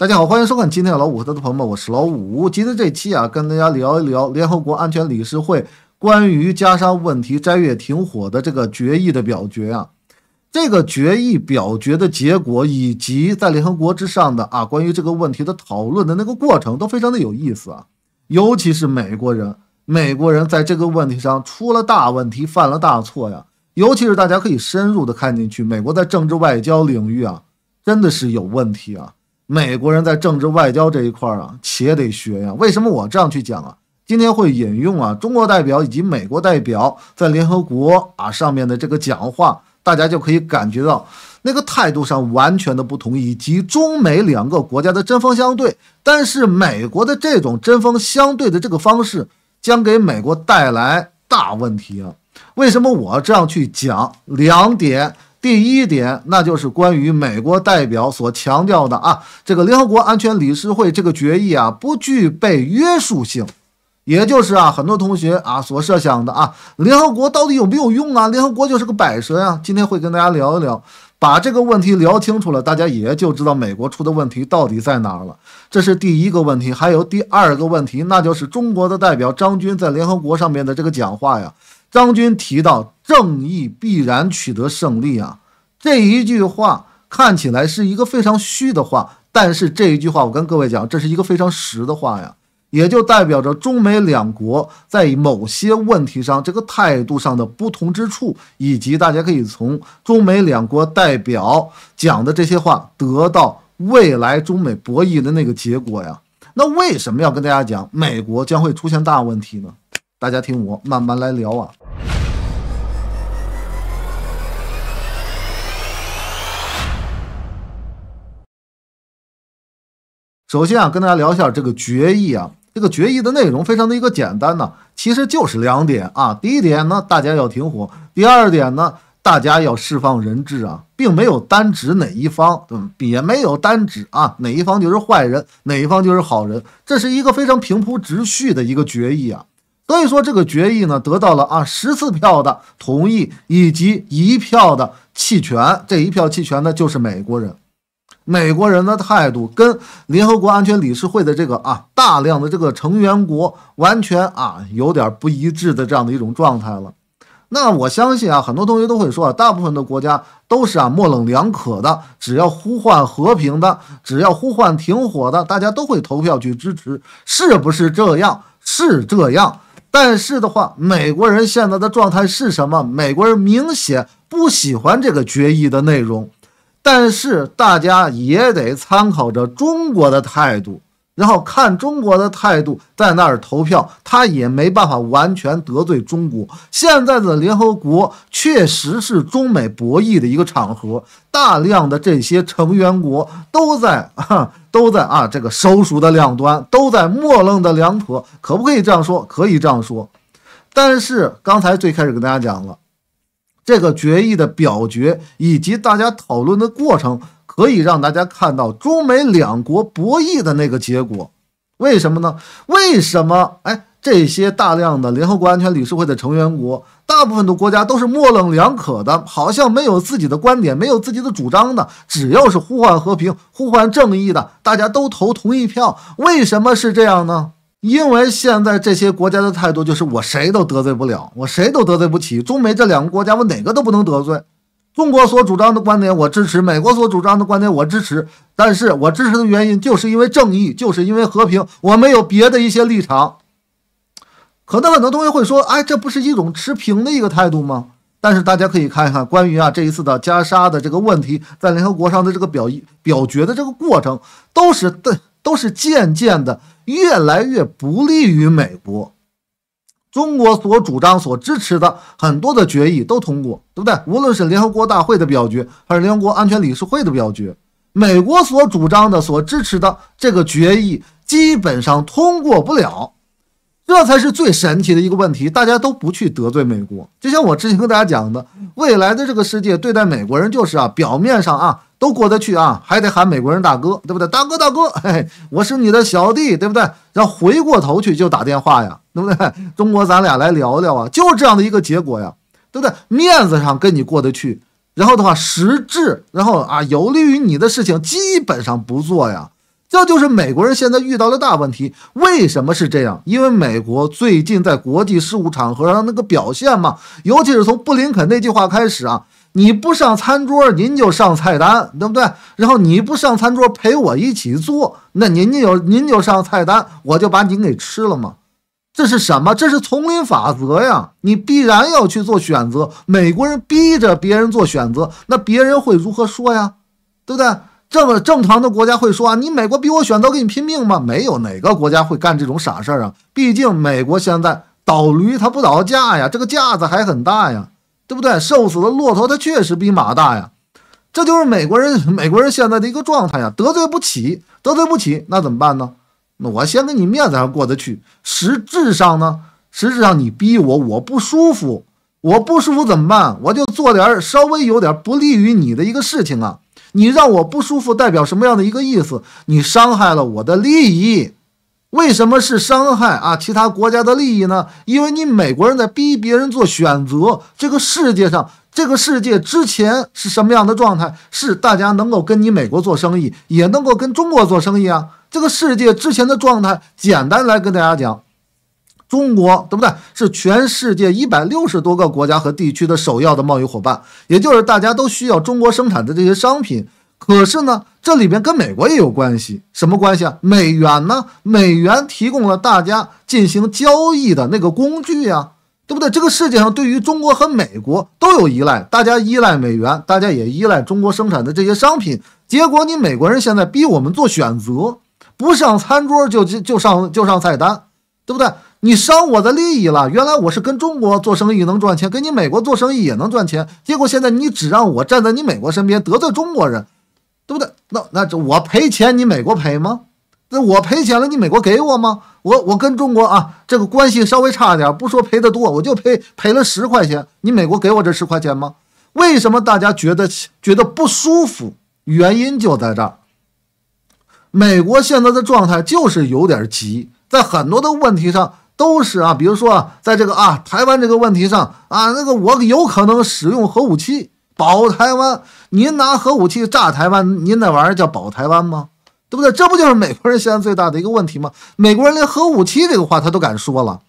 大家好，欢迎收看今天的老五和他的朋友们，我是老五。今天这期啊，跟大家聊一聊联合国安全理事会关于加沙问题斋月停火的这个决议的表决啊，这个决议表决的结果以及在联合国之上的啊关于这个问题的讨论的那个过程都非常的有意思啊。尤其是美国人，美国人在这个问题上出了大问题，犯了大错呀。尤其是大家可以深入的看进去，美国在政治外交领域啊，真的是有问题啊。美国人在政治外交这一块啊，且得学呀。为什么我这样去讲啊？今天会引用啊中国代表以及美国代表在联合国啊上面的这个讲话，大家就可以感觉到那个态度上完全的不同，以及中美两个国家的针锋相对。但是美国的这种针锋相对的这个方式，将给美国带来大问题啊。为什么我这样去讲？两点。第一点，那就是关于美国代表所强调的啊，这个联合国安全理事会这个决议啊不具备约束性，也就是啊很多同学啊所设想的啊，联合国到底有没有用啊？联合国就是个摆设呀。今天会跟大家聊一聊，把这个问题聊清楚了，大家也就知道美国出的问题到底在哪儿了。这是第一个问题，还有第二个问题，那就是中国的代表张军在联合国上面的这个讲话呀，张军提到。正义必然取得胜利啊！这一句话看起来是一个非常虚的话，但是这一句话我跟各位讲，这是一个非常实的话呀。也就代表着中美两国在某些问题上这个态度上的不同之处，以及大家可以从中美两国代表讲的这些话得到未来中美博弈的那个结果呀。那为什么要跟大家讲美国将会出现大问题呢？大家听我慢慢来聊啊。首先啊，跟大家聊一下这个决议啊，这个决议的内容非常的一个简单呢，其实就是两点啊。第一点呢，大家要停火；第二点呢，大家要释放人质啊，并没有单指哪一方，也没有单指啊哪一方就是坏人，哪一方就是好人，这是一个非常平铺直叙的一个决议啊。所以说这个决议呢，得到了啊十四票的同意以及一票的弃权，这一票弃权呢，就是美国人。美国人的态度跟联合国安全理事会的这个啊大量的这个成员国完全啊有点不一致的这样的一种状态了。那我相信啊，很多同学都会说，啊，大部分的国家都是啊模棱两可的，只要呼唤和平的，只要呼唤停火的，大家都会投票去支持，是不是这样？是这样。但是的话，美国人现在的状态是什么？美国人明显不喜欢这个决议的内容。但是大家也得参考着中国的态度，然后看中国的态度在那儿投票，他也没办法完全得罪中国。现在的联合国确实是中美博弈的一个场合，大量的这些成员国都在啊 都在啊这个手数的两端，都在默楞的两头，可不可以这样说？可以这样说。但是刚才最开始跟大家讲了。这个决议的表决以及大家讨论的过程，可以让大家看到中美两国博弈的那个结果。为什么呢？为什么？哎，这些大量的联合国安全理事会的成员国，大部分的国家都是模棱两可的，好像没有自己的观点，没有自己的主张的。只要是呼唤和平、呼唤正义的，大家都投同意票。为什么是这样呢？因为现在这些国家的态度就是我谁都得罪不了，我谁都得罪不起。中美这两个国家，我哪个都不能得罪。中国所主张的观点我支持，美国所主张的观点我支持，但是我支持的原因就是因为正义，就是因为和平。我没有别的一些立场。可能很多同学会说，哎，这不是一种持平的一个态度吗？但是大家可以看一看，关于啊这一次的加沙的这个问题，在联合国上的这个表议表决的这个过程，都是对。都是渐渐的越来越不利于美国。中国所主张、所支持的很多的决议都通过，对不对？无论是联合国大会的表决，还是联合国安全理事会的表决，美国所主张的、所支持的这个决议基本上通过不了。这才是最神奇的一个问题，大家都不去得罪美国。就像我之前跟大家讲的，未来的这个世界对待美国人就是啊，表面上啊都过得去啊，还得喊美国人大哥，对不对？大哥大哥，嘿嘿，我是你的小弟，对不对？然后回过头去就打电话呀，对不对？中国咱俩来聊聊啊，就是这样的一个结果呀，对不对？面子上跟你过得去，然后的话实质，然后啊有利于你的事情基本上不做呀。这就是美国人现在遇到的大问题。为什么是这样？因为美国最近在国际事务场合上那个表现嘛，尤其是从布林肯那句话开始啊，你不上餐桌，您就上菜单，对不对？然后你不上餐桌陪我一起做，那您就您就上菜单，我就把您给吃了嘛。这是什么？这是丛林法则呀！你必然要去做选择。美国人逼着别人做选择，那别人会如何说呀？对不对？这么正常的国家会说啊，你美国逼我选择跟你拼命吗？没有，哪个国家会干这种傻事儿啊？毕竟美国现在倒驴它不倒架呀，这个架子还很大呀，对不对？瘦死的骆驼它确实比马大呀，这就是美国人美国人现在的一个状态呀，得罪不起，得罪不起，那怎么办呢？那我先给你面子还过得去，实质上呢，实质上你逼我，我不舒服，我不舒服怎么办？我就做点稍微有点不利于你的一个事情啊。你让我不舒服，代表什么样的一个意思？你伤害了我的利益，为什么是伤害啊？其他国家的利益呢？因为你美国人在逼别人做选择。这个世界上，这个世界之前是什么样的状态？是大家能够跟你美国做生意，也能够跟中国做生意啊。这个世界之前的状态，简单来跟大家讲。中国对不对？是全世界一百六十多个国家和地区的首要的贸易伙伴，也就是大家都需要中国生产的这些商品。可是呢，这里边跟美国也有关系，什么关系啊？美元呢？美元提供了大家进行交易的那个工具呀，对不对？这个世界上对于中国和美国都有依赖，大家依赖美元，大家也依赖中国生产的这些商品。结果你美国人现在逼我们做选择，不上餐桌就就就上就上菜单，对不对？你伤我的利益了。原来我是跟中国做生意能赚钱，跟你美国做生意也能赚钱。结果现在你只让我站在你美国身边得罪中国人，对不对？那那这我赔钱，你美国赔吗？那我赔钱了，你美国给我吗？我我跟中国啊，这个关系稍微差一点，不说赔的多，我就赔赔了十块钱，你美国给我这十块钱吗？为什么大家觉得觉得不舒服？原因就在这儿。美国现在的状态就是有点急，在很多的问题上。都是啊，比如说，在这个啊台湾这个问题上啊，那个我有可能使用核武器保台湾。您拿核武器炸台湾，您那玩意儿叫保台湾吗？对不对？这不就是美国人现在最大的一个问题吗？美国人连核武器这个话他都敢说了，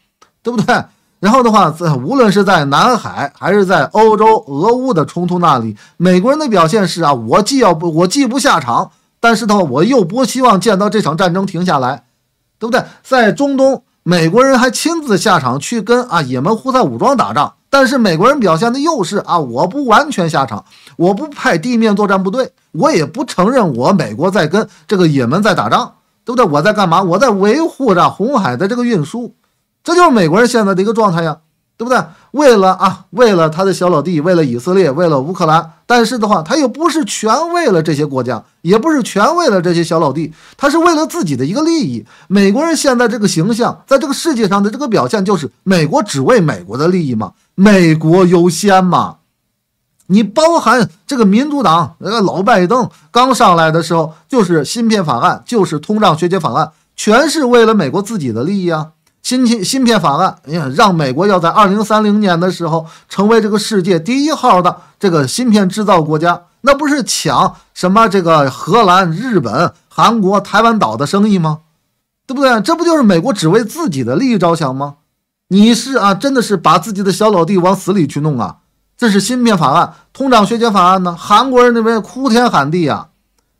对不对？然后的话，在无论是在南海还是在欧洲俄乌的冲突那里，美国人的表现是啊，我既要不我既不下场，但是呢，我又不希望见到这场战争停下来，对不对？在中东。美国人还亲自下场去跟啊也门胡塞武装打仗，但是美国人表现的又是啊我不完全下场，我不派地面作战部队，我也不承认我美国在跟这个也门在打仗，对不对？我在干嘛？我在维护着红海的这个运输，这就是美国人现在的一个状态呀。对不对？为了啊，为了他的小老弟，为了以色列，为了乌克兰。但是的话，他又不是全为了这些国家，也不是全为了这些小老弟，他是为了自己的一个利益。美国人现在这个形象，在这个世界上的这个表现，就是美国只为美国的利益嘛，美国优先嘛。你包含这个民主党老拜登刚上来的时候，就是芯片法案，就是通胀削减法案，全是为了美国自己的利益啊。新新芯片法案，你呀，让美国要在二零三零年的时候成为这个世界第一号的这个芯片制造国家，那不是抢什么这个荷兰、日本、韩国、台湾岛的生意吗？对不对？这不就是美国只为自己的利益着想吗？你是啊，真的是把自己的小老弟往死里去弄啊！这是芯片法案，通胀削减法案呢？韩国人那边哭天喊地呀，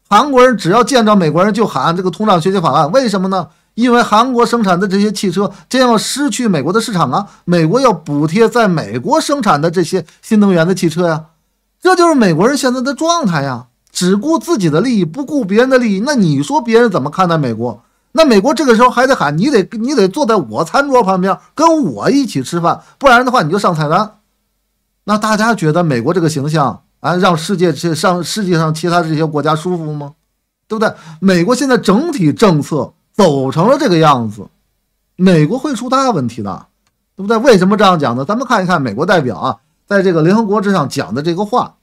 韩国人只要见着美国人就喊这个通胀削减法案，为什么呢？因为韩国生产的这些汽车将要失去美国的市场啊，美国要补贴在美国生产的这些新能源的汽车呀，这就是美国人现在的状态呀，只顾自己的利益，不顾别人的利益。那你说别人怎么看待美国？那美国这个时候还得喊你得你得坐在我餐桌旁边跟我一起吃饭，不然的话你就上菜单。那大家觉得美国这个形象啊，让世界上世界上其他这些国家舒服吗？对不对？美国现在整体政策。走成了这个样子，美国会出大问题的，对不对？为什么这样讲呢？咱们看一看美国代表啊，在这个联合国之上讲的这个话。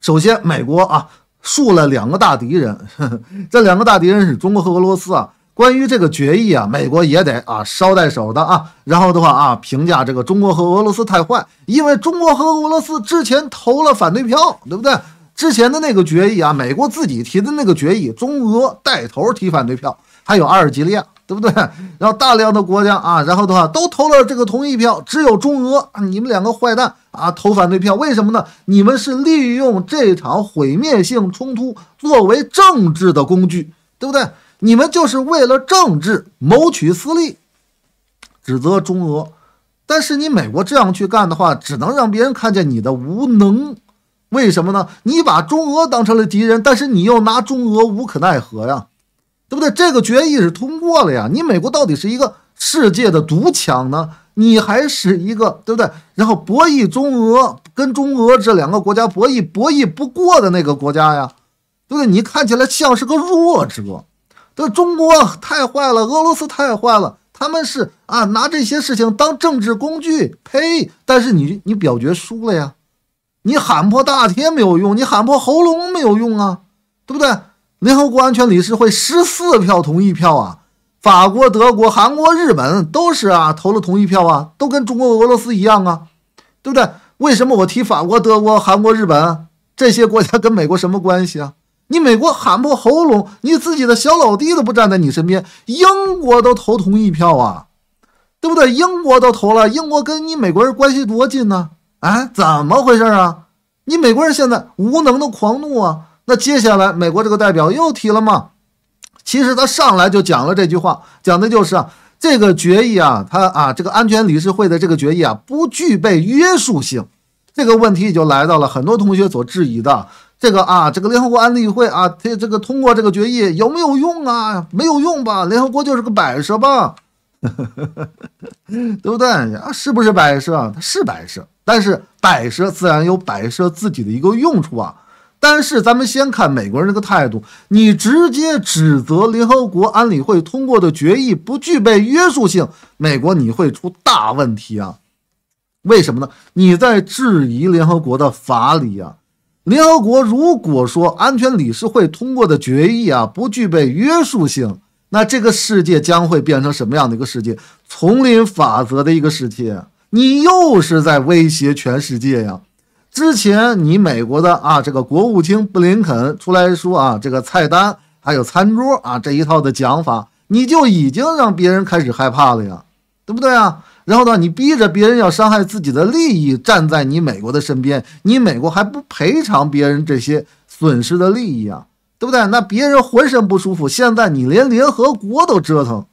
首先，美国啊，树了两个大敌人，这两个大敌人是中国和俄罗斯啊。关于这个决议啊，美国也得啊捎带手的啊。然后的话啊，评价这个中国和俄罗斯太坏，因为中国和俄罗斯之前投了反对票，对不对？之前的那个决议啊，美国自己提的那个决议，中俄带头提反对票。还有阿尔及利亚，对不对？然后大量的国家啊，然后的话都投了这个同意票，只有中俄，你们两个坏蛋啊，投反对票，为什么呢？你们是利用这场毁灭性冲突作为政治的工具，对不对？你们就是为了政治谋取私利，指责中俄。但是你美国这样去干的话，只能让别人看见你的无能。为什么呢？你把中俄当成了敌人，但是你又拿中俄无可奈何呀。对不对？这个决议是通过了呀！你美国到底是一个世界的独强呢？你还是一个对不对？然后博弈中俄跟中俄这两个国家博弈，博弈不过的那个国家呀，对不对？你看起来像是个弱者。这中国太坏了，俄罗斯太坏了，他们是啊拿这些事情当政治工具，呸！但是你你表决输了呀，你喊破大天没有用，你喊破喉咙没有用啊，对不对？联合国安全理事会十四票同意票啊，法国、德国、韩国、日本都是啊投了同意票啊，都跟中国、俄罗斯一样啊，对不对？为什么我提法国、德国、韩国、日本这些国家跟美国什么关系啊？你美国喊破喉咙，你自己的小老弟都不站在你身边，英国都投同意票啊，对不对？英国都投了，英国跟你美国人关系多近呢？哎，怎么回事啊？你美国人现在无能的狂怒啊！那接下来，美国这个代表又提了吗？其实他上来就讲了这句话，讲的就是啊，这个决议啊，他啊，这个安全理事会的这个决议啊，不具备约束性。这个问题也就来到了很多同学所质疑的这个啊，这个联合国安理会啊，他这个通过这个决议有没有用啊？没有用吧？联合国就是个摆设吧？对不对？啊，是不是摆设它是摆设，但是摆设自然有摆设自己的一个用处啊。但是，咱们先看美国人这个态度。你直接指责联合国安理会通过的决议不具备约束性，美国你会出大问题啊？为什么呢？你在质疑联合国的法理啊？联合国如果说安全理事会通过的决议啊不具备约束性，那这个世界将会变成什么样的一个世界？丛林法则的一个世界？你又是在威胁全世界呀？之前你美国的啊，这个国务卿布林肯出来说啊，这个菜单还有餐桌啊这一套的讲法，你就已经让别人开始害怕了呀，对不对啊？然后呢，你逼着别人要伤害自己的利益，站在你美国的身边，你美国还不赔偿别人这些损失的利益啊，对不对？那别人浑身不舒服，现在你连联合国都折腾。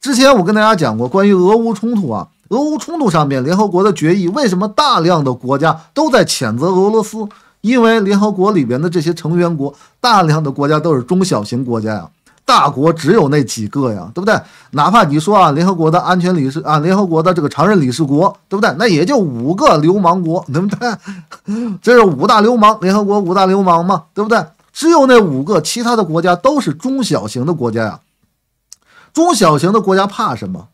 之前我跟大家讲过关于俄乌冲突啊。俄乌冲突上面，联合国的决议为什么大量的国家都在谴责俄罗斯？因为联合国里边的这些成员国，大量的国家都是中小型国家呀，大国只有那几个呀，对不对？哪怕你说啊，联合国的安全理事啊，联合国的这个常任理事国，对不对？那也就五个流氓国，对不对？这是五大流氓，联合国五大流氓嘛，对不对？只有那五个，其他的国家都是中小型的国家呀。中小型的国家怕什么？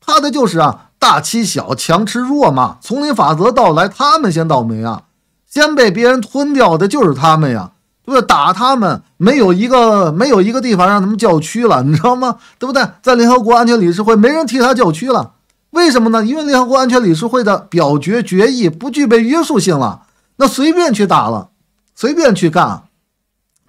怕的就是啊。大欺小，强吃弱嘛！丛林法则到来，他们先倒霉啊！先被别人吞掉的就是他们呀，对不对？打他们，没有一个没有一个地方让他们叫屈了，你知道吗？对不对？在联合国安全理事会，没人替他叫屈了。为什么呢？因为联合国安全理事会的表决决议不具备约束性了，那随便去打了，随便去干，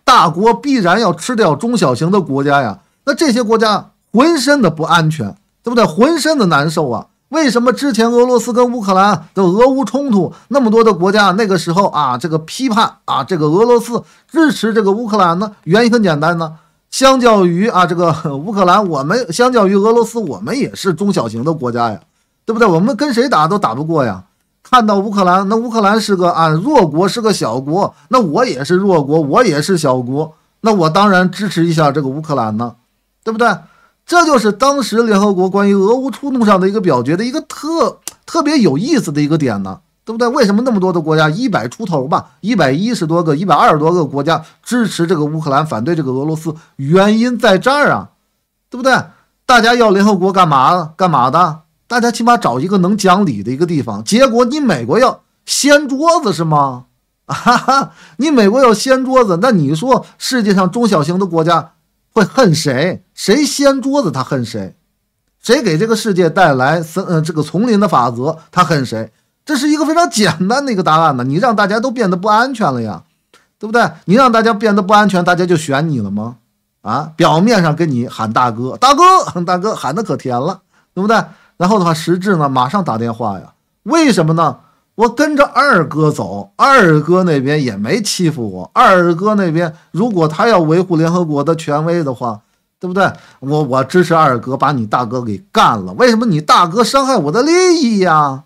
大国必然要吃掉中小型的国家呀。那这些国家浑身的不安全，对不对？浑身的难受啊！为什么之前俄罗斯跟乌克兰的俄乌冲突那么多的国家，那个时候啊，这个批判啊，这个俄罗斯支持这个乌克兰呢？原因很简单呢，相较于啊这个乌克兰，我们相较于俄罗斯，我们也是中小型的国家呀，对不对？我们跟谁打都打不过呀。看到乌克兰，那乌克兰是个啊弱国，是个小国，那我也是弱国，我也是小国，那我当然支持一下这个乌克兰呢，对不对？这就是当时联合国关于俄乌冲突上的一个表决的一个特特别有意思的一个点呢，对不对？为什么那么多的国家一百出头吧，一百一十多个、一百二十多个国家支持这个乌克兰，反对这个俄罗斯？原因在这儿啊，对不对？大家要联合国干嘛？干嘛的？大家起码找一个能讲理的一个地方。结果你美国要掀桌子是吗？哈哈，你美国要掀桌子，那你说世界上中小型的国家会恨谁？谁掀桌子，他恨谁；谁给这个世界带来森呃这个丛林的法则，他恨谁。这是一个非常简单的一个答案呢。你让大家都变得不安全了呀，对不对？你让大家变得不安全，大家就选你了吗？啊，表面上跟你喊大哥，大哥，大哥喊的可甜了，对不对？然后的话，实质呢，马上打电话呀。为什么呢？我跟着二哥走，二哥那边也没欺负我。二哥那边，如果他要维护联合国的权威的话。对不对？我我支持二哥把你大哥给干了。为什么你大哥伤害我的利益呀？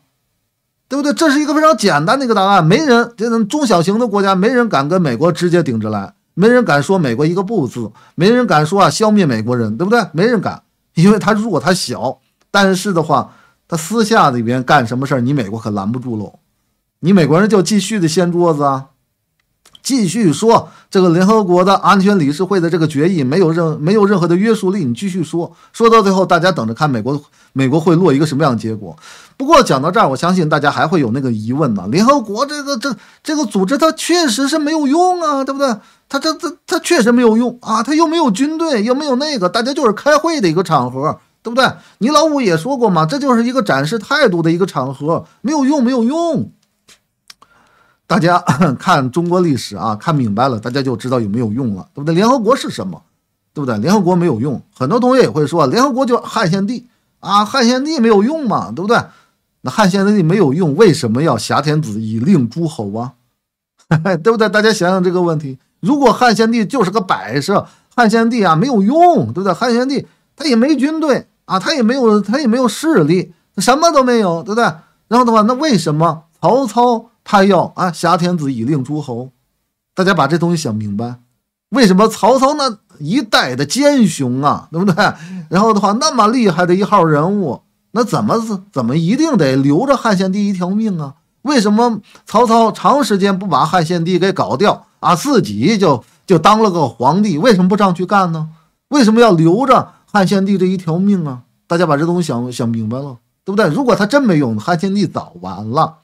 对不对？这是一个非常简单的一个答案。没人，这种中小型的国家，没人敢跟美国直接顶着来，没人敢说美国一个不字，没人敢说啊消灭美国人，对不对？没人敢，因为他弱，他小。但是的话，他私下里边干什么事儿，你美国可拦不住喽。你美国人就继续的掀桌子啊。继续说，这个联合国的安全理事会的这个决议没有任没有任何的约束力。你继续说，说到最后，大家等着看美国美国会落一个什么样的结果。不过讲到这儿，我相信大家还会有那个疑问呢。联合国这个这这个组织，它确实是没有用啊，对不对？它它它它确实没有用啊，它又没有军队，又没有那个，大家就是开会的一个场合，对不对？你老五也说过嘛，这就是一个展示态度的一个场合，没有用，没有用。大家 看中国历史啊，看明白了，大家就知道有没有用了，对不对？联合国是什么？对不对？联合国没有用。很多同学也会说，联合国就汉献帝啊，汉献帝没有用嘛，对不对？那汉献帝没有用，为什么要挟天子以令诸侯啊？对不对？大家想想这个问题，如果汉献帝就是个摆设，汉献帝啊没有用，对不对？汉献帝他也没军队啊，他也没有他也没有势力，他什么都没有，对不对？然后的话，那为什么曹操？他要啊，挟天子以令诸侯，大家把这东西想明白。为什么曹操那一代的奸雄啊，对不对？然后的话，那么厉害的一号人物，那怎么怎么一定得留着汉献帝一条命啊？为什么曹操长时间不把汉献帝给搞掉啊，自己就就当了个皇帝？为什么不上去干呢？为什么要留着汉献帝这一条命啊？大家把这东西想想明白了，对不对？如果他真没用，汉献帝早完了。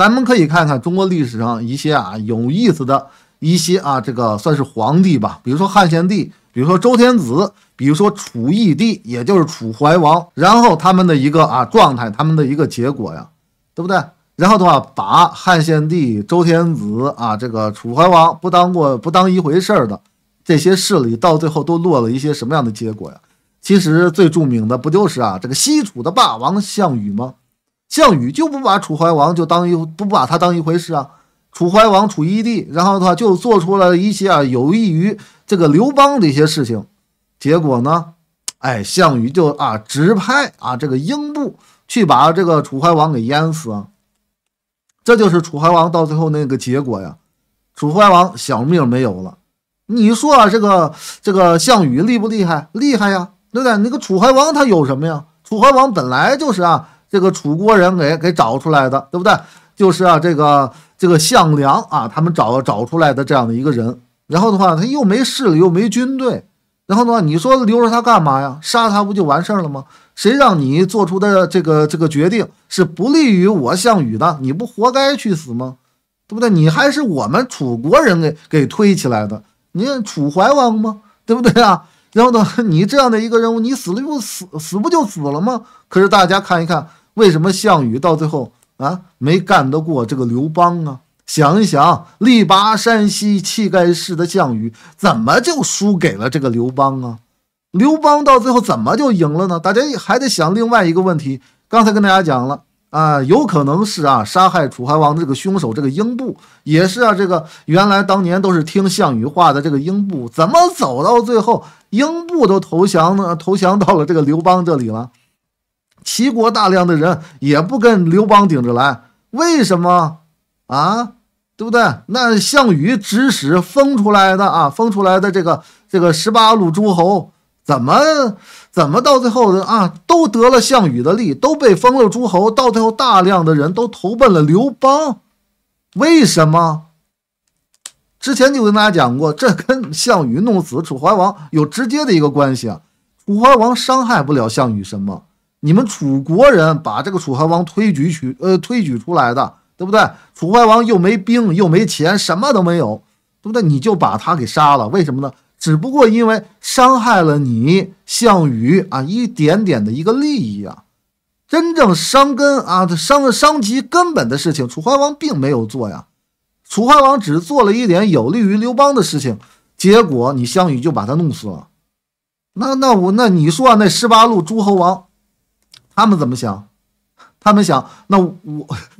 咱们可以看看中国历史上一些啊有意思的一些啊，这个算是皇帝吧，比如说汉献帝，比如说周天子，比如说楚义帝，也就是楚怀王，然后他们的一个啊状态，他们的一个结果呀，对不对？然后的话，把汉献帝、周天子啊，这个楚怀王不当过、不当一回事的这些势力，到最后都落了一些什么样的结果呀？其实最著名的不就是啊这个西楚的霸王项羽吗？项羽就不把楚怀王就当一不把他当一回事啊！楚怀王楚义帝，然后的话就做出了一些啊有益于这个刘邦的一些事情，结果呢，哎，项羽就啊直派啊这个英布去把这个楚怀王给淹死啊！这就是楚怀王到最后那个结果呀！楚怀王小命没有了，你说啊，这个这个项羽厉不厉害？厉害呀，对不对？那个楚怀王他有什么呀？楚怀王本来就是啊。这个楚国人给给找出来的，对不对？就是啊，这个这个项梁啊，他们找找出来的这样的一个人。然后的话，他又没势力，又没军队。然后的话，你说留着他干嘛呀？杀他不就完事儿了吗？谁让你做出的这个这个决定是不利于我项羽的？你不活该去死吗？对不对？你还是我们楚国人给给推起来的，你楚怀王吗？对不对啊？然后呢，你这样的一个人物，你死了不死死不就死了吗？可是大家看一看。为什么项羽到最后啊没干得过这个刘邦啊？想一想，力拔山兮气盖世的项羽，怎么就输给了这个刘邦啊？刘邦到最后怎么就赢了呢？大家还得想另外一个问题。刚才跟大家讲了啊，有可能是啊，杀害楚怀王的这个凶手，这个英布也是啊。这个原来当年都是听项羽话的这个英布，怎么走到最后，英布都投降呢？投降到了这个刘邦这里了。齐国大量的人也不跟刘邦顶着来，为什么啊？对不对？那项羽指使封出来的啊，封出来的这个这个十八路诸侯，怎么怎么到最后啊，都得了项羽的利，都被封了诸侯，到最后大量的人都投奔了刘邦，为什么？之前就跟大家讲过，这跟项羽弄死楚怀王有直接的一个关系啊，楚怀王伤害不了项羽什么。你们楚国人把这个楚怀王推举去，呃，推举出来的，对不对？楚怀王又没兵，又没钱，什么都没有，对不对？你就把他给杀了，为什么呢？只不过因为伤害了你项羽啊一点点的一个利益啊，真正伤根啊，伤伤及根本的事情，楚怀王并没有做呀，楚怀王只做了一点有利于刘邦的事情，结果你项羽就把他弄死了。那那我那你说那十八路诸侯王？他们怎么想？他们想，那我，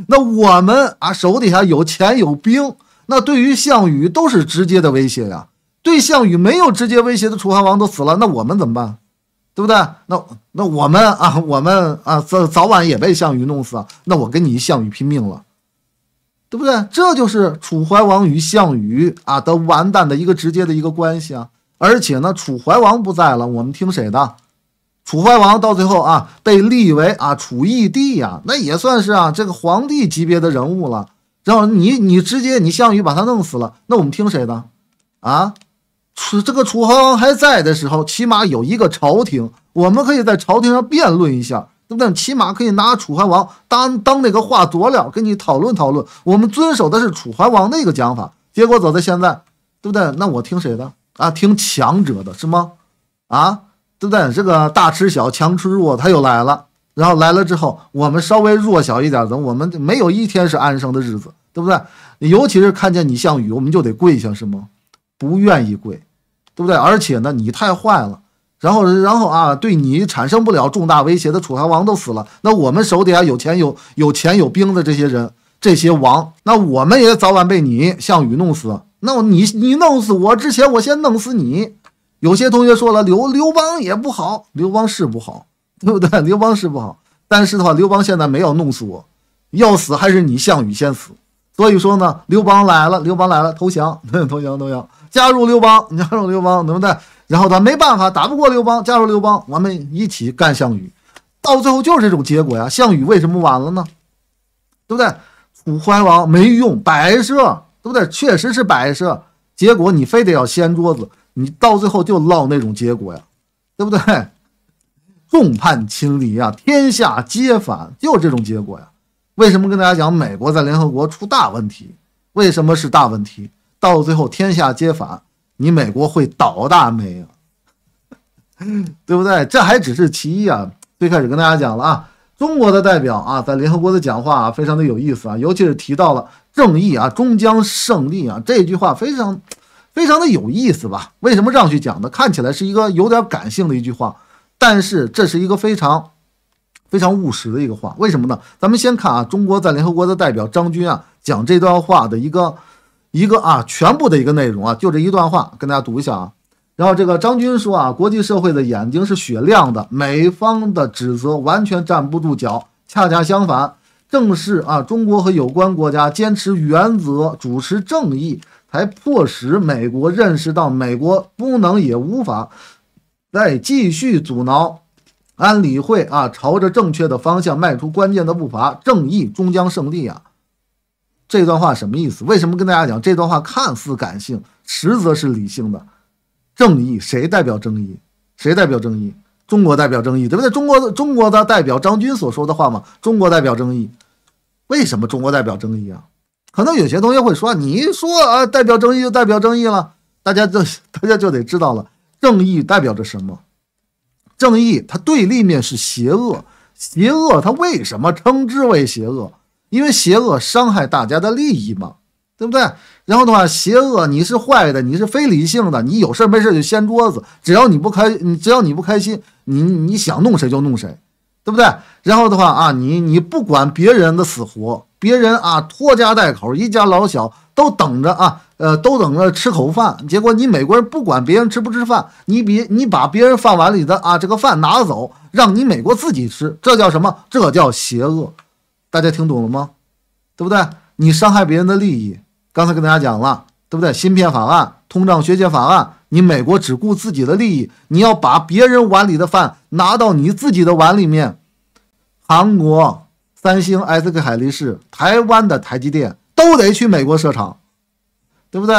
那我们啊，手底下有钱有兵，那对于项羽都是直接的威胁呀。对项羽没有直接威胁的楚怀王都死了，那我们怎么办？对不对？那那我们啊，我们啊，早早晚也被项羽弄死啊。那我跟你项羽拼命了，对不对？这就是楚怀王与项羽啊的完蛋的一个直接的一个关系啊。而且呢，楚怀王不在了，我们听谁的？楚怀王到最后啊，被立为啊楚义帝呀，那也算是啊这个皇帝级别的人物了。然后你你直接你项羽把他弄死了，那我们听谁的？啊，楚这个楚怀王还在的时候，起码有一个朝廷，我们可以在朝廷上辩论一下，对不对？起码可以拿楚怀王当当那个话佐料，跟你讨论讨论。我们遵守的是楚怀王那个讲法。结果走到现在，对不对？那我听谁的？啊，听强者的是吗？啊？对不对？这个大吃小，强吃弱，他又来了。然后来了之后，我们稍微弱小一点的，我们没有一天是安生的日子，对不对？尤其是看见你项羽，我们就得跪下，是吗？不愿意跪，对不对？而且呢，你太坏了。然后，然后啊，对你产生不了重大威胁的楚怀王都死了，那我们手底下有钱有有钱有兵的这些人、这些王，那我们也早晚被你项羽弄死。那你你弄死我之前，我先弄死你。有些同学说了，刘刘邦也不好，刘邦是不好，对不对？刘邦是不好，但是的话，刘邦现在没有弄死我，要死还是你项羽先死。所以说呢，刘邦来了，刘邦来了，投降，投降，投降，加入刘邦，加入刘邦，对不对？然后他没办法，打不过刘邦，加入刘邦，我们一起干项羽。到最后就是这种结果呀。项羽为什么晚了呢？对不对？楚怀王没用，摆设，对不对？确实是摆设。结果你非得要掀桌子。你到最后就落那种结果呀，对不对？众叛亲离啊，天下皆反，就这种结果呀。为什么跟大家讲美国在联合国出大问题？为什么是大问题？到最后天下皆反，你美国会倒大霉啊，对不对？这还只是其一啊。最开始跟大家讲了啊，中国的代表啊，在联合国的讲话非常的有意思啊，尤其是提到了正义啊，终将胜利啊，这句话非常。非常的有意思吧？为什么让去讲呢？看起来是一个有点感性的一句话，但是这是一个非常非常务实的一个话。为什么呢？咱们先看啊，中国在联合国的代表张军啊讲这段话的一个一个啊全部的一个内容啊，就这一段话跟大家读一下啊。然后这个张军说啊，国际社会的眼睛是雪亮的，美方的指责完全站不住脚。恰恰相反，正是啊中国和有关国家坚持原则，主持正义。才迫使美国认识到，美国不能也无法再继续阻挠安理会啊，朝着正确的方向迈出关键的步伐。正义终将胜利啊！这段话什么意思？为什么跟大家讲？这段话看似感性，实则是理性的。正义谁代表正义？谁代表正义？中国代表正义，对不对？中国的中国的代表张军所说的话嘛，中国代表正义，为什么中国代表正义啊？可能有些同学会说：“你一说啊，代表正义就代表正义了。”大家就 大家就得知道了，正义代表着什么？正义它对立面是邪恶，邪恶它为什么称之为邪恶？因为邪恶伤害大家的利益嘛，对不对？然后的话，邪恶你是坏的，你是非理性的，你有事没事就掀桌子，只要你不开，只要你不开心，你你想弄谁就弄谁，对不对？然后的话啊，你你不管别人的死活。别人啊，拖家带口，一家老小都等着啊，呃，都等着吃口饭。结果你美国人不管别人吃不吃饭，你别你把别人饭碗里的啊这个饭拿走，让你美国自己吃，这叫什么？这叫邪恶。大家听懂了吗？对不对？你伤害别人的利益。刚才跟大家讲了，对不对？芯片法案、通胀削减法案，你美国只顾自己的利益，你要把别人碗里的饭拿到你自己的碗里面，韩国。三星、SK 海力士、台湾的台积电都得去美国设厂，对不对？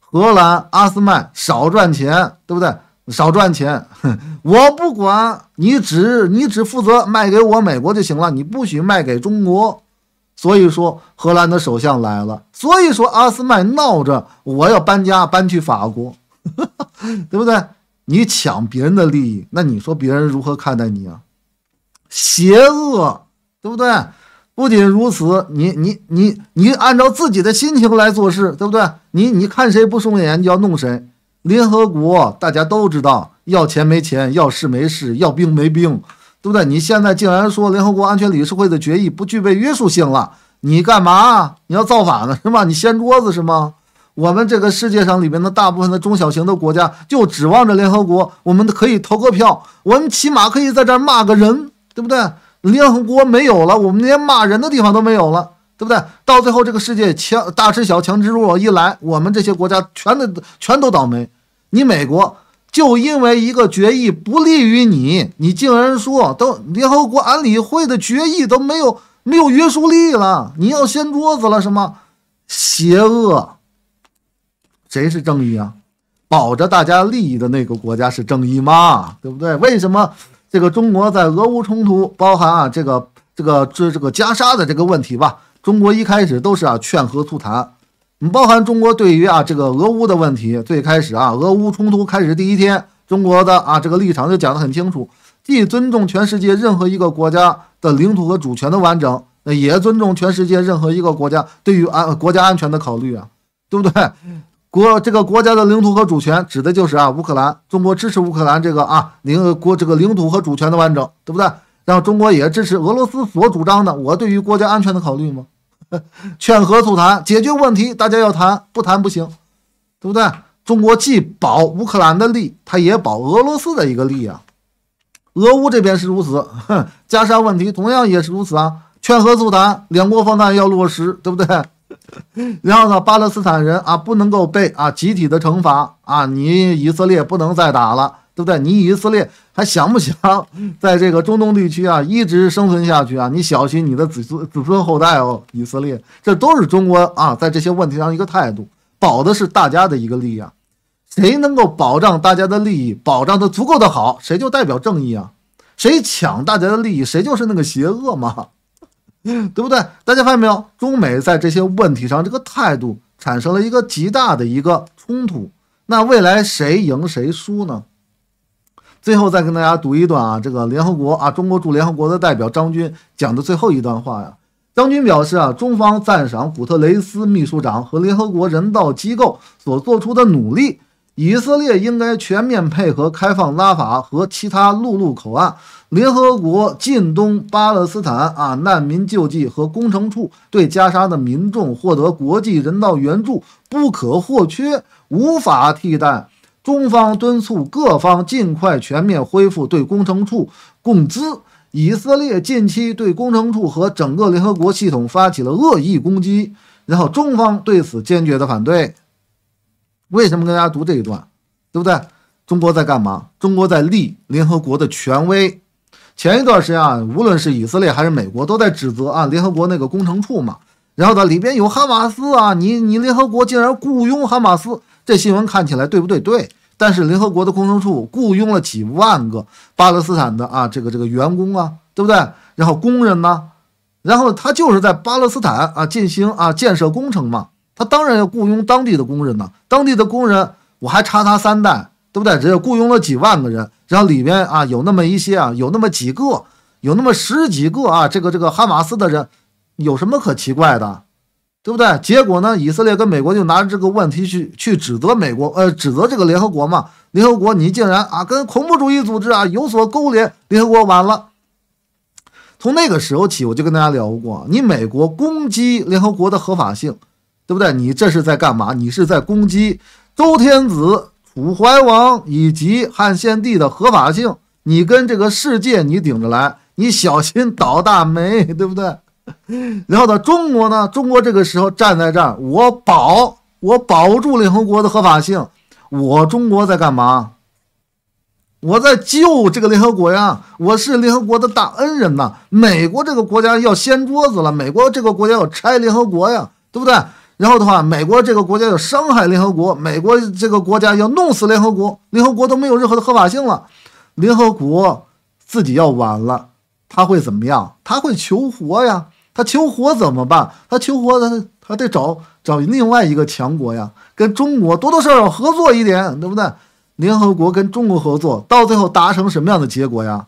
荷兰阿斯麦少赚钱，对不对？少赚钱，我不管你，只你只负责卖给我美国就行了，你不许卖给中国。所以说，荷兰的首相来了，所以说阿斯麦闹着我要搬家，搬去法国，对不对？你抢别人的利益，那你说别人如何看待你啊？邪恶。对不对？不仅如此，你你你你按照自己的心情来做事，对不对？你你看谁不顺眼，就要弄谁。联合国大家都知道，要钱没钱，要事没事，要兵没兵，对不对？你现在竟然说联合国安全理事会的决议不具备约束性了，你干嘛？你要造反呢是吗？你掀桌子是吗？我们这个世界上里面的大部分的中小型的国家，就指望着联合国，我们可以投个票，我们起码可以在这骂个人，对不对？联合国没有了，我们连骂人的地方都没有了，对不对？到最后，这个世界强大吃小，强吃弱，一来我们这些国家全得全都倒霉。你美国就因为一个决议不利于你，你竟然说都联合国安理会的决议都没有没有约束力了？你要掀桌子了是吗？邪恶？谁是正义啊？保着大家利益的那个国家是正义吗？对不对？为什么？这个中国在俄乌冲突，包含啊这个这个这这个加沙的这个问题吧。中国一开始都是啊劝和促谈。你包含中国对于啊这个俄乌的问题，最开始啊俄乌冲突开始第一天，中国的啊这个立场就讲得很清楚，既尊重全世界任何一个国家的领土和主权的完整，也尊重全世界任何一个国家对于安国家安全的考虑啊，对不对？国这个国家的领土和主权，指的就是啊，乌克兰。中国支持乌克兰这个啊领国这个领土和主权的完整，对不对？然后中国也支持俄罗斯所主张的我对于国家安全的考虑吗？劝和促谈，解决问题，大家要谈，不谈不行，对不对？中国既保乌克兰的利，它也保俄罗斯的一个利啊。俄乌这边是如此，加沙问题同样也是如此啊。劝和促谈，两国方案要落实，对不对？然后呢，巴勒斯坦人啊，不能够被啊集体的惩罚啊！你以色列不能再打了，对不对？你以色列还想不想 在这个中东地区啊一直生存下去啊？你小心你的子孙子孙后代哦！以色列，这都是中国啊在这些问题上一个态度，保的是大家的一个利益。啊，谁能够保障大家的利益，保障的足够的好，谁就代表正义啊！谁抢大家的利益，谁就是那个邪恶嘛！对不对？大家发现没有？中美在这些问题上，这个态度产生了一个极大的一个冲突。那未来谁赢谁输呢？最后再跟大家读一段啊，这个联合国啊，中国驻联合国的代表张军讲的最后一段话呀。张军表示啊，中方赞赏古特雷斯秘书长和联合国人道机构所做出的努力。以色列应该全面配合开放拉法和其他陆路口岸。联合国近东巴勒斯坦啊难民救济和工程处对加沙的民众获得国际人道援助不可或缺，无法替代。中方敦促各方尽快全面恢复对工程处供资。以色列近期对工程处和整个联合国系统发起了恶意攻击，然后中方对此坚决的反对。为什么跟大家读这一段，对不对？中国在干嘛？中国在立联合国的权威。前一段时间，啊，无论是以色列还是美国，都在指责啊，联合国那个工程处嘛，然后呢里边有哈马斯啊，你你联合国竟然雇佣哈马斯，这新闻看起来对不对？对。但是联合国的工程处雇佣了几万个巴勒斯坦的啊，这个这个员工啊，对不对？然后工人呢？然后他就是在巴勒斯坦啊进行啊建设工程嘛，他当然要雇佣当地的工人呢，当地的工人我还差他三代，对不对？只有雇佣了几万个人。然后里面啊有那么一些啊，有那么几个，有那么十几个啊，这个这个哈马斯的人，有什么可奇怪的，对不对？结果呢，以色列跟美国就拿着这个问题去去指责美国，呃，指责这个联合国嘛。联合国你竟然啊跟恐怖主义组织啊有所勾连，联合国完了。从那个时候起，我就跟大家聊过，你美国攻击联合国的合法性，对不对？你这是在干嘛？你是在攻击周天子。楚怀王以及汉献帝的合法性，你跟这个世界你顶着来，你小心倒大霉，对不对？然后到中国呢？中国这个时候站在这儿，我保我保住联合国的合法性，我中国在干嘛？我在救这个联合国呀！我是联合国的大恩人呐！美国这个国家要掀桌子了，美国这个国家要拆联合国呀，对不对？然后的话，美国这个国家要伤害联合国，美国这个国家要弄死联合国，联合国都没有任何的合法性了，联合国自己要完了，他会怎么样？他会求活呀？他求活怎么办？他求活他他得找找另外一个强国呀，跟中国多多少少合作一点，对不对？联合国跟中国合作，到最后达成什么样的结果呀？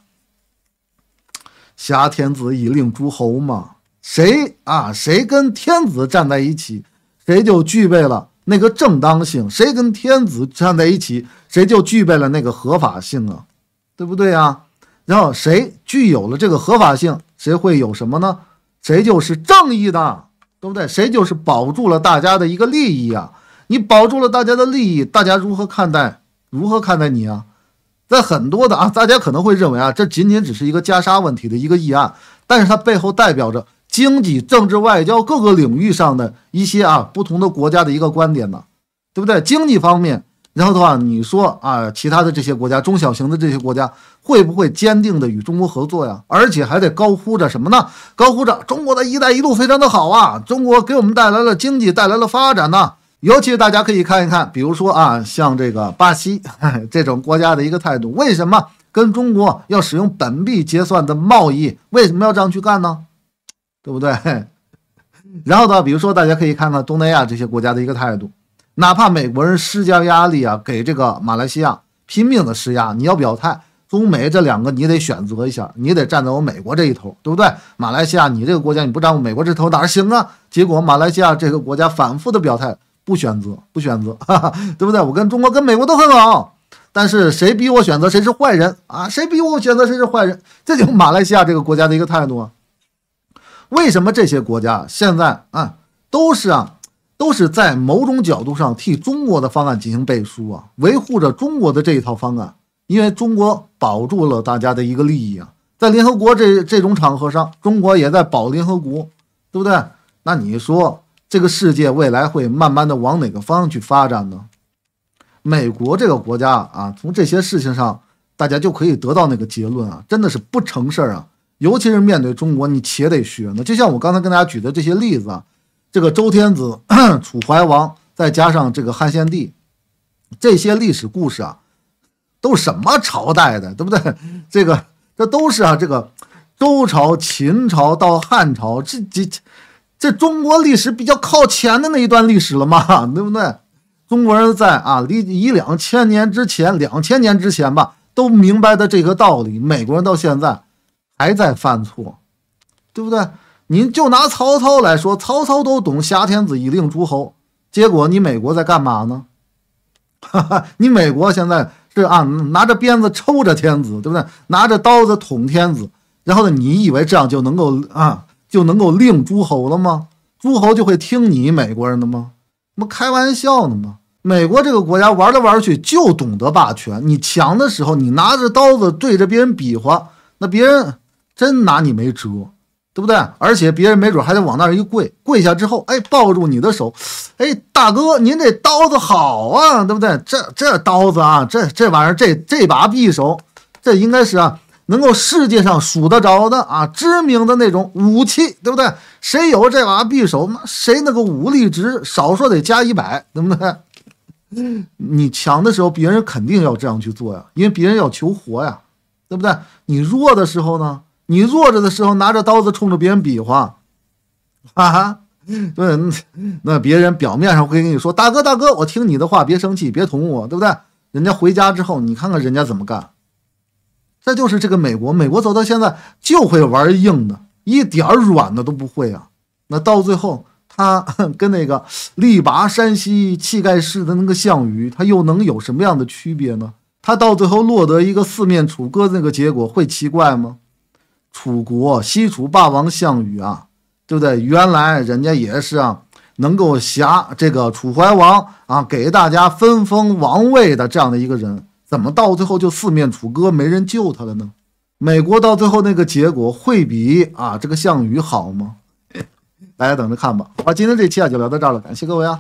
挟天子以令诸侯嘛，谁啊？谁跟天子站在一起？谁就具备了那个正当性，谁跟天子站在一起，谁就具备了那个合法性啊，对不对啊？然后谁具有了这个合法性，谁会有什么呢？谁就是正义的，对不对？谁就是保住了大家的一个利益啊？你保住了大家的利益，大家如何看待？如何看待你啊？在很多的啊，大家可能会认为啊，这仅仅只是一个袈裟问题的一个议案，但是它背后代表着。经济、政治、外交各个领域上的一些啊不同的国家的一个观点呢，对不对？经济方面，然后的话，你说啊，其他的这些国家，中小型的这些国家，会不会坚定的与中国合作呀？而且还得高呼着什么呢？高呼着中国的一带一路非常的好啊，中国给我们带来了经济，带来了发展呢。尤其是大家可以看一看，比如说啊，像这个巴西 这种国家的一个态度，为什么跟中国要使用本币结算的贸易，为什么要这样去干呢？对不对？然后呢？比如说，大家可以看看东南亚这些国家的一个态度，哪怕美国人施加压力啊，给这个马来西亚拼命的施压，你要表态，中美这两个你得选择一下，你得站在我美国这一头，对不对？马来西亚，你这个国家你不站我美国这头哪行啊？结果马来西亚这个国家反复的表态，不选择，不选择，哈哈，对不对？我跟中国跟美国都很好，但是谁逼我选择谁是坏人啊？谁逼我选择谁是坏人？这就是马来西亚这个国家的一个态度啊。为什么这些国家现在啊都是啊都是在某种角度上替中国的方案进行背书啊，维护着中国的这一套方案？因为中国保住了大家的一个利益啊，在联合国这这种场合上，中国也在保联合国，对不对？那你说这个世界未来会慢慢的往哪个方向去发展呢？美国这个国家啊，从这些事情上，大家就可以得到那个结论啊，真的是不成事儿啊。尤其是面对中国，你且得学呢。就像我刚才跟大家举的这些例子啊，这个周天子、楚怀王，再加上这个汉献帝，这些历史故事啊，都什么朝代的，对不对？这个这都是啊，这个周朝、秦朝到汉朝，这这这中国历史比较靠前的那一段历史了嘛，对不对？中国人在啊，离一两千年之前，两千年之前吧，都明白的这个道理。美国人到现在。还在犯错，对不对？您就拿曹操来说，曹操都懂“挟天子以令诸侯”，结果你美国在干嘛呢？你美国现在是啊，拿着鞭子抽着天子，对不对？拿着刀子捅天子，然后呢？你以为这样就能够啊，就能够令诸侯了吗？诸侯就会听你美国人的吗？么开玩笑呢吗？美国这个国家玩来玩去就懂得霸权，你强的时候，你拿着刀子对着别人比划，那别人。真拿你没辙，对不对？而且别人没准还得往那儿一跪，跪下之后，哎，抱住你的手，哎，大哥，您这刀子好啊，对不对？这这刀子啊，这这玩意儿，这这把匕首，这应该是啊，能够世界上数得着的啊，知名的那种武器，对不对？谁有这把匕首，那谁那个武力值少说得加一百，对不对？你强的时候，别人肯定要这样去做呀，因为别人要求活呀，对不对？你弱的时候呢？你弱着的时候拿着刀子冲着别人比划，哈哈，对，那别人表面上会跟你说：“大哥，大哥，我听你的话，别生气，别捅我，对不对？”人家回家之后，你看看人家怎么干。再就是这个美国，美国走到现在就会玩硬的，一点软的都不会啊。那到最后，他 跟那个力拔山兮气盖世的那个项羽，他又能有什么样的区别呢？他到最后落得一个四面楚歌那个结果，会奇怪吗？楚国西楚霸王项羽啊，对不对？原来人家也是啊，能够辖这个楚怀王啊，给大家分封王位的这样的一个人，怎么到最后就四面楚歌，没人救他了呢？美国到最后那个结果会比啊这个项羽好吗？大家等着看吧。好，今天这期啊就聊到这儿了，感谢各位啊。